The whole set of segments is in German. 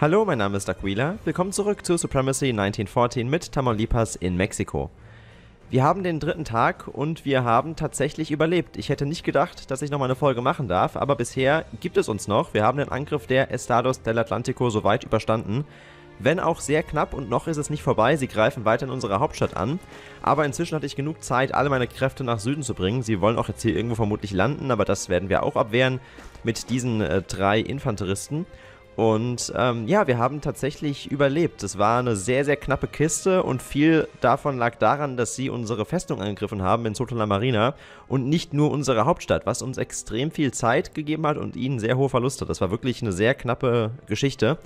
Hallo, mein Name ist Aquila. Willkommen zurück zu Supremacy 1914 mit Tamaulipas in Mexiko. Wir haben den dritten Tag und wir haben tatsächlich überlebt. Ich hätte nicht gedacht, dass ich nochmal eine Folge machen darf, aber bisher gibt es uns noch. Wir haben den Angriff der Estados del Atlantico soweit überstanden. Wenn auch sehr knapp und noch ist es nicht vorbei, sie greifen weiter in unsere Hauptstadt an. Aber inzwischen hatte ich genug Zeit, alle meine Kräfte nach Süden zu bringen. Sie wollen auch jetzt hier irgendwo vermutlich landen, aber das werden wir auch abwehren mit diesen äh, drei Infanteristen. Und ähm, ja, wir haben tatsächlich überlebt. Es war eine sehr, sehr knappe Kiste und viel davon lag daran, dass sie unsere Festung angegriffen haben in Sotola Marina und nicht nur unsere Hauptstadt, was uns extrem viel Zeit gegeben hat und ihnen sehr hohe Verluste. Das war wirklich eine sehr knappe Geschichte.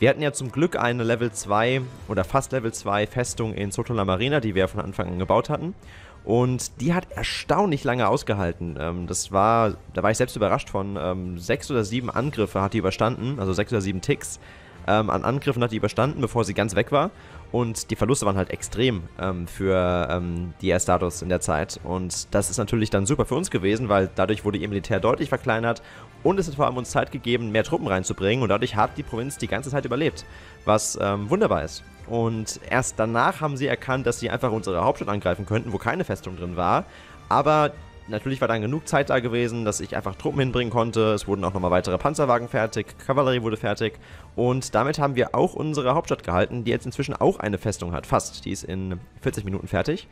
Wir hatten ja zum Glück eine Level 2 oder fast Level 2 Festung in Sotola Marina, die wir von Anfang an gebaut hatten. Und die hat erstaunlich lange ausgehalten. Ähm, das war, da war ich selbst überrascht von. Ähm, sechs oder sieben Angriffe hat die überstanden, also sechs oder sieben Ticks ähm, an Angriffen hat die überstanden, bevor sie ganz weg war. Und die Verluste waren halt extrem ähm, für ähm, die Air-Status in der Zeit. Und das ist natürlich dann super für uns gewesen, weil dadurch wurde ihr Militär deutlich verkleinert und es hat vor allem uns Zeit gegeben, mehr Truppen reinzubringen. Und dadurch hat die Provinz die ganze Zeit überlebt, was ähm, wunderbar ist. Und erst danach haben sie erkannt, dass sie einfach unsere Hauptstadt angreifen könnten, wo keine Festung drin war. Aber natürlich war dann genug Zeit da gewesen, dass ich einfach Truppen hinbringen konnte. Es wurden auch nochmal weitere Panzerwagen fertig, Kavallerie wurde fertig. Und damit haben wir auch unsere Hauptstadt gehalten, die jetzt inzwischen auch eine Festung hat. Fast. Die ist in 40 Minuten fertig.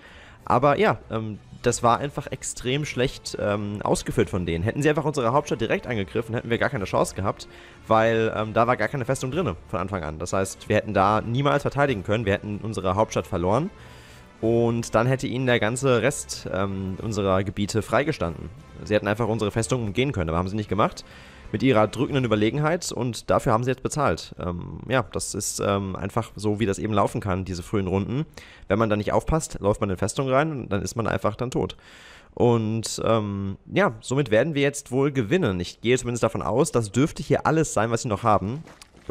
Aber ja, ähm, das war einfach extrem schlecht ähm, ausgeführt von denen. Hätten sie einfach unsere Hauptstadt direkt angegriffen, hätten wir gar keine Chance gehabt, weil ähm, da war gar keine Festung drin von Anfang an. Das heißt, wir hätten da niemals verteidigen können, wir hätten unsere Hauptstadt verloren und dann hätte ihnen der ganze Rest ähm, unserer Gebiete freigestanden. Sie hätten einfach unsere Festung umgehen können, aber haben sie nicht gemacht mit ihrer drückenden Überlegenheit und dafür haben sie jetzt bezahlt. Ähm, ja, das ist ähm, einfach so, wie das eben laufen kann, diese frühen Runden. Wenn man da nicht aufpasst, läuft man in Festung rein und dann ist man einfach dann tot. Und ähm, ja, somit werden wir jetzt wohl gewinnen. Ich gehe zumindest davon aus, das dürfte hier alles sein, was sie noch haben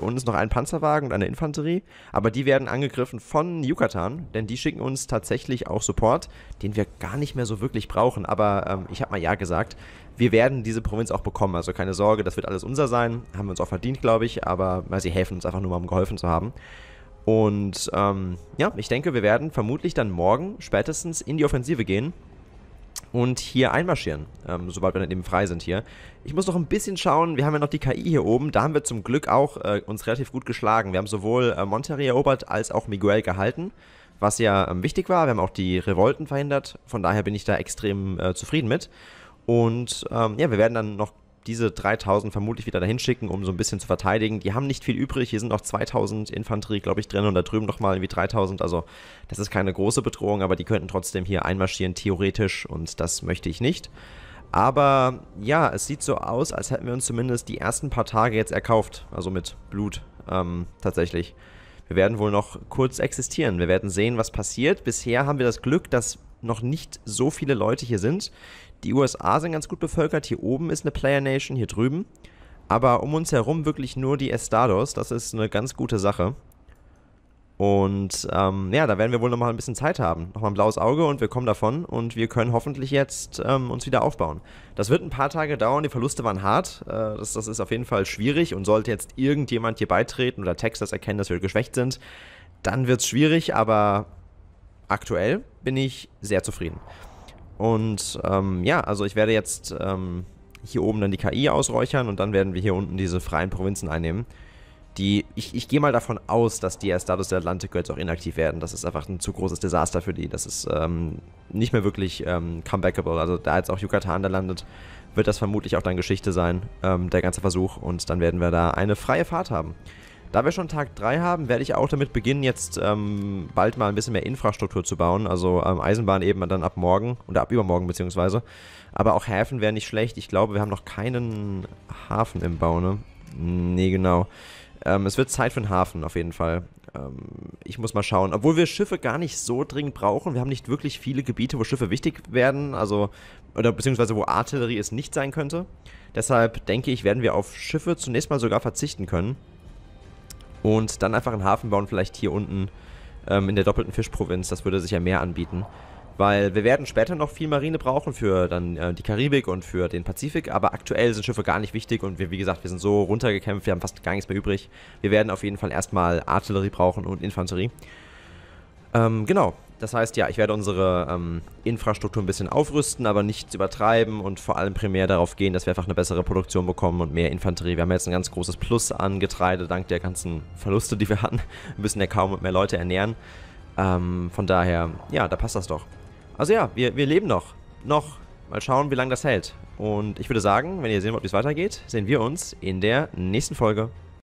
unten ist noch ein Panzerwagen und eine Infanterie, aber die werden angegriffen von Yucatan, denn die schicken uns tatsächlich auch Support, den wir gar nicht mehr so wirklich brauchen. Aber ähm, ich habe mal ja gesagt, wir werden diese Provinz auch bekommen, also keine Sorge, das wird alles unser sein, haben wir uns auch verdient, glaube ich, aber weil sie helfen uns einfach nur mal, um geholfen zu haben. Und ähm, ja, ich denke, wir werden vermutlich dann morgen spätestens in die Offensive gehen und hier einmarschieren, ähm, sobald wir dann eben frei sind hier. Ich muss noch ein bisschen schauen, wir haben ja noch die KI hier oben, da haben wir zum Glück auch äh, uns relativ gut geschlagen. Wir haben sowohl äh, Monterrey erobert als auch Miguel gehalten, was ja ähm, wichtig war. Wir haben auch die Revolten verhindert, von daher bin ich da extrem äh, zufrieden mit. Und ähm, ja, wir werden dann noch diese 3000 vermutlich wieder dahin schicken, um so ein bisschen zu verteidigen. Die haben nicht viel übrig. Hier sind noch 2000 Infanterie, glaube ich, drin und da drüben nochmal irgendwie 3000. Also, das ist keine große Bedrohung, aber die könnten trotzdem hier einmarschieren, theoretisch. Und das möchte ich nicht. Aber ja, es sieht so aus, als hätten wir uns zumindest die ersten paar Tage jetzt erkauft. Also mit Blut, ähm, tatsächlich. Wir werden wohl noch kurz existieren. Wir werden sehen, was passiert. Bisher haben wir das Glück, dass noch nicht so viele Leute hier sind. Die USA sind ganz gut bevölkert, hier oben ist eine Player Nation, hier drüben. Aber um uns herum wirklich nur die Estados, das ist eine ganz gute Sache. Und ähm, ja, da werden wir wohl nochmal ein bisschen Zeit haben. Nochmal ein blaues Auge und wir kommen davon und wir können hoffentlich jetzt ähm, uns wieder aufbauen. Das wird ein paar Tage dauern, die Verluste waren hart. Äh, das, das ist auf jeden Fall schwierig und sollte jetzt irgendjemand hier beitreten oder Texas erkennen, dass wir geschwächt sind, dann wird es schwierig, aber aktuell bin ich sehr zufrieden. Und ähm, ja, also ich werde jetzt ähm, hier oben dann die KI ausräuchern und dann werden wir hier unten diese freien Provinzen einnehmen. Die, ich, ich gehe mal davon aus, dass die Status der Atlantik jetzt auch inaktiv werden. Das ist einfach ein zu großes Desaster für die. Das ist ähm, nicht mehr wirklich ähm, comebackable. Also da jetzt auch Yucatan da landet, wird das vermutlich auch dann Geschichte sein, ähm, der ganze Versuch. Und dann werden wir da eine freie Fahrt haben. Da wir schon Tag 3 haben, werde ich auch damit beginnen, jetzt ähm, bald mal ein bisschen mehr Infrastruktur zu bauen. Also ähm, Eisenbahn eben dann ab morgen oder ab übermorgen beziehungsweise. Aber auch Häfen wäre nicht schlecht. Ich glaube, wir haben noch keinen Hafen im Bau, ne? Nee, genau. Ähm, es wird Zeit für einen Hafen auf jeden Fall. Ähm, ich muss mal schauen. Obwohl wir Schiffe gar nicht so dringend brauchen. Wir haben nicht wirklich viele Gebiete, wo Schiffe wichtig werden. Also, oder beziehungsweise wo Artillerie es nicht sein könnte. Deshalb denke ich, werden wir auf Schiffe zunächst mal sogar verzichten können und dann einfach einen Hafen bauen, vielleicht hier unten ähm, in der doppelten Fischprovinz. Das würde sich ja mehr anbieten. Weil wir werden später noch viel Marine brauchen für dann äh, die Karibik und für den Pazifik, aber aktuell sind Schiffe gar nicht wichtig und wir, wie gesagt, wir sind so runtergekämpft, wir haben fast gar nichts mehr übrig. Wir werden auf jeden Fall erstmal Artillerie brauchen und Infanterie. Ähm, genau, das heißt, ja, ich werde unsere ähm, Infrastruktur ein bisschen aufrüsten, aber nichts übertreiben und vor allem primär darauf gehen, dass wir einfach eine bessere Produktion bekommen und mehr Infanterie. Wir haben jetzt ein ganz großes Plus an Getreide, dank der ganzen Verluste, die wir hatten. Wir müssen ja kaum mehr Leute ernähren. Ähm, von daher, ja, da passt das doch. Also ja, wir, wir leben noch. Noch. Mal schauen, wie lange das hält. Und ich würde sagen, wenn ihr sehen wollt, wie es weitergeht, sehen wir uns in der nächsten Folge.